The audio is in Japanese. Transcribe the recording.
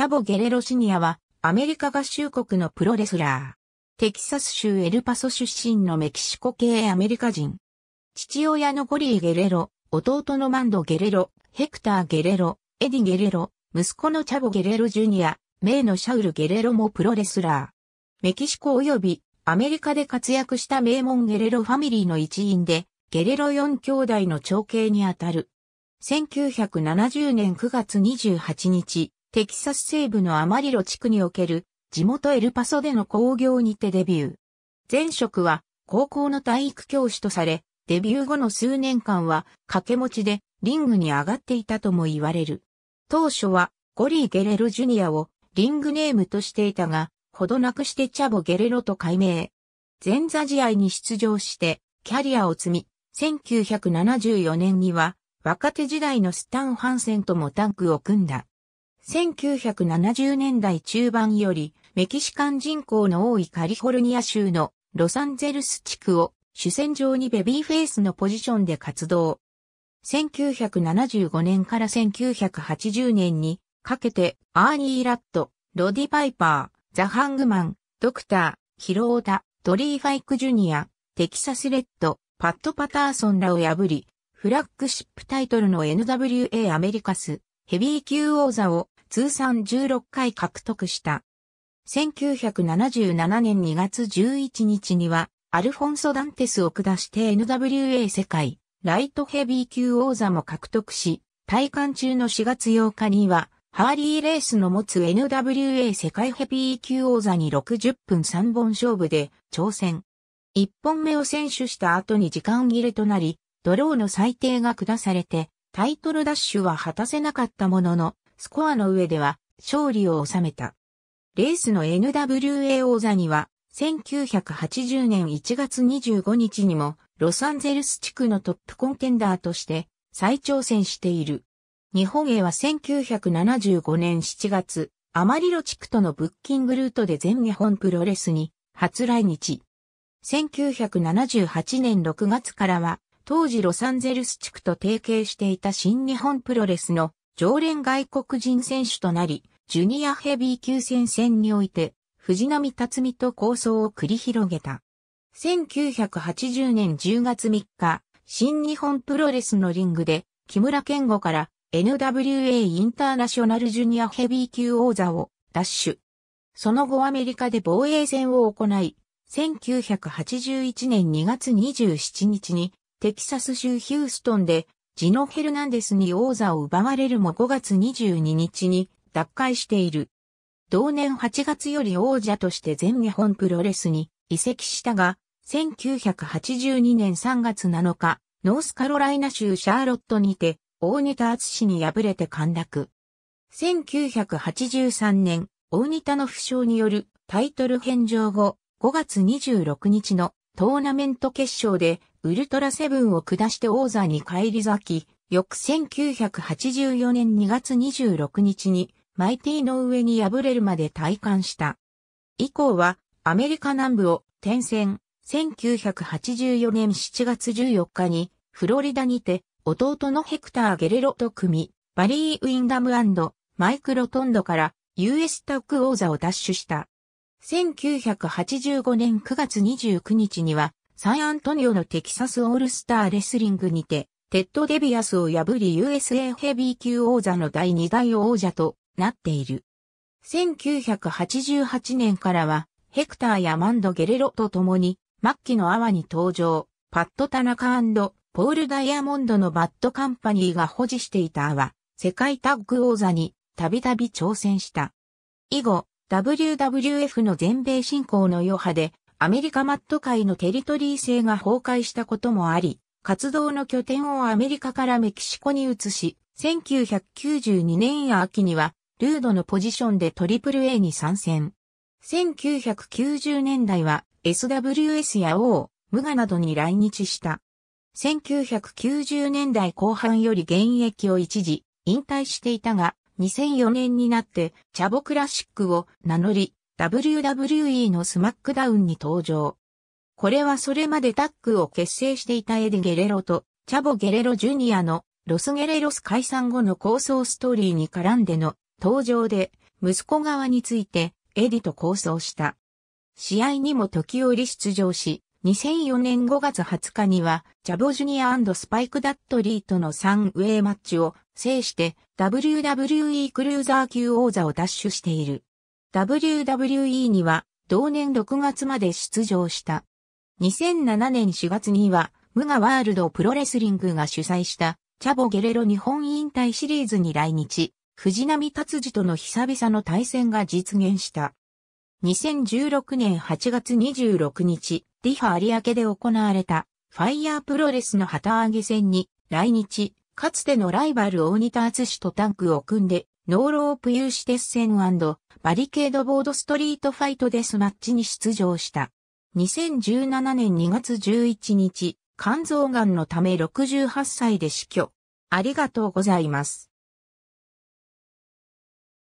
チャボ・ゲレロシニアは、アメリカ合衆国のプロレスラー。テキサス州エルパソ出身のメキシコ系アメリカ人。父親のゴリー・ゲレロ、弟のマンド・ゲレロ、ヘクター・ゲレロ、エディ・ゲレロ、息子のチャボ・ゲレロ・ジュニア、名のシャウル・ゲレロもプロレスラー。メキシコ及びアメリカで活躍した名門ゲレロファミリーの一員で、ゲレロ4兄弟の長兄にあたる。1970年9月28日、テキサス西部のアマリロ地区における地元エルパソでの工業にてデビュー。前職は高校の体育教師とされ、デビュー後の数年間は掛け持ちでリングに上がっていたとも言われる。当初はゴリー・ゲレロ・ジュニアをリングネームとしていたが、ほどなくしてチャボ・ゲレロと改名。前座試合に出場してキャリアを積み、1974年には若手時代のスタン・ハンセンともタンクを組んだ。1970年代中盤より、メキシカン人口の多いカリフォルニア州のロサンゼルス地区を主戦場にベビーフェイスのポジションで活動。1975年から1980年にかけてアーニー・ラット、ロディ・パイパー、ザ・ハングマン、ドクター、ヒロータ、ドリー・ファイク・ジュニア、テキサス・レッド、パッド・パターソンらを破り、フラッグシップタイトルの NWA アメリカス、ヘビー級王座を通算16回獲得した。1977年2月11日には、アルフォンソ・ダンテスを下して NWA 世界、ライトヘビー級王座も獲得し、体感中の4月8日には、ハーリーレースの持つ NWA 世界ヘビー級王座に60分3本勝負で挑戦。1本目を選手した後に時間切れとなり、ドローの裁定が下されて、タイトルダッシュは果たせなかったものの、スコアの上では勝利を収めた。レースの NWA 王座には、1980年1月25日にも、ロサンゼルス地区のトップコンテンダーとして再挑戦している。日本へは1975年7月、アマリロ地区とのブッキングルートで全日本プロレスに初来日。1978年6月からは、当時ロサンゼルス地区と提携していた新日本プロレスの常連外国人選手となり、ジュニアヘビー級戦線において、藤波辰美と構想を繰り広げた。1980年10月3日、新日本プロレスのリングで、木村健吾から NWA インターナショナルジュニアヘビー級王座を奪取。その後アメリカで防衛戦を行い、1981年2月27日にテキサス州ヒューストンでジノ・ヘルナンデスに王座を奪われるも5月22日に脱会している。同年8月より王者として全日本プロレスに移籍したが、1982年3月7日、ノースカロライナ州シャーロットにて、大仁田厚に敗れて陥落。1983年、大仁田の負傷によるタイトル返上後、5月26日のトーナメント決勝でウルトラセブンを下して王座に返り咲き、翌1984年2月26日にマイティの上に敗れるまで退官した。以降はアメリカ南部を転戦、1984年7月14日にフロリダにて弟のヘクター・ゲレロと組み、バリー・ウィンダムマイク・ロトンドから US タック王座を奪取した。1985年9月29日にはサンアントニオのテキサスオールスターレスリングにて、テッド・デビアスを破り USA ヘビー級王座の第2代王者となっている。1988年からは、ヘクターやマンド・ゲレロと共に、末期のアワに登場、パッド・タナカポール・ダイヤモンドのバッドカンパニーが保持していたアワ、世界タッグ王座に、たびたび挑戦した。以後、WWF の全米進行の余波で、アメリカマット界のテリトリー制が崩壊したこともあり、活動の拠点をアメリカからメキシコに移し、1992年秋には、ルードのポジションで AAA に参戦。1990年代は SWS や O、ムガなどに来日した。1990年代後半より現役を一時引退していたが、2004年になってチャボクラシックを名乗り、WWE のスマックダウンに登場。これはそれまでタッグを結成していたエディ・ゲレロと、チャボ・ゲレロ・ジュニアのロス・ゲレロス解散後の構想ストーリーに絡んでの登場で、息子側についてエディと構想した。試合にも時折出場し、2004年5月20日には、チャボジュニアスパイク・ダットリーとの3ウェイマッチを制して、WWE クルーザー級王座を奪取している。WWE には同年6月まで出場した。2007年4月には、無我ワールドプロレスリングが主催した、チャボゲレロ日本引退シリーズに来日、藤波達治との久々の対戦が実現した。2016年8月26日、リハ有明で行われた、ファイヤープロレスの旗揚げ戦に、来日、かつてのライバル大仁田敦とタンクを組んで、ノーロープ有刺鉄線バリケードボードストリートファイトデスマッチに出場した。2017年2月11日、肝臓がんのため68歳で死去。ありがとうございます。